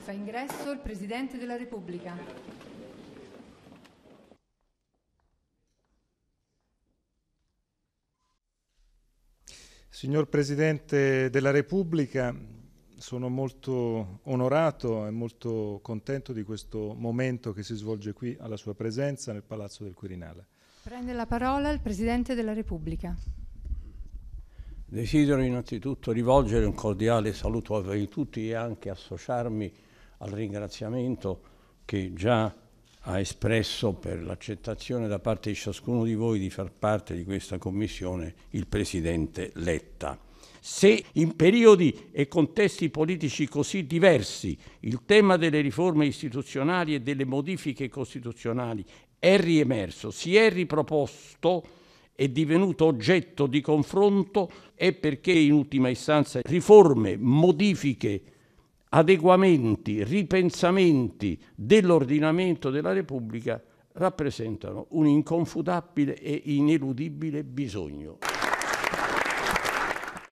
Fa ingresso il Presidente della Repubblica. Signor Presidente della Repubblica, sono molto onorato e molto contento di questo momento che si svolge qui alla sua presenza nel Palazzo del Quirinale. Prende la parola il Presidente della Repubblica. Desidero innanzitutto rivolgere un cordiale saluto a voi tutti e anche associarmi al ringraziamento che già ha espresso per l'accettazione da parte di ciascuno di voi di far parte di questa commissione il Presidente Letta. Se in periodi e contesti politici così diversi il tema delle riforme istituzionali e delle modifiche costituzionali è riemerso, si è riproposto, è divenuto oggetto di confronto, è perché in ultima istanza riforme, modifiche adeguamenti, ripensamenti dell'ordinamento della Repubblica rappresentano un inconfutabile e ineludibile bisogno.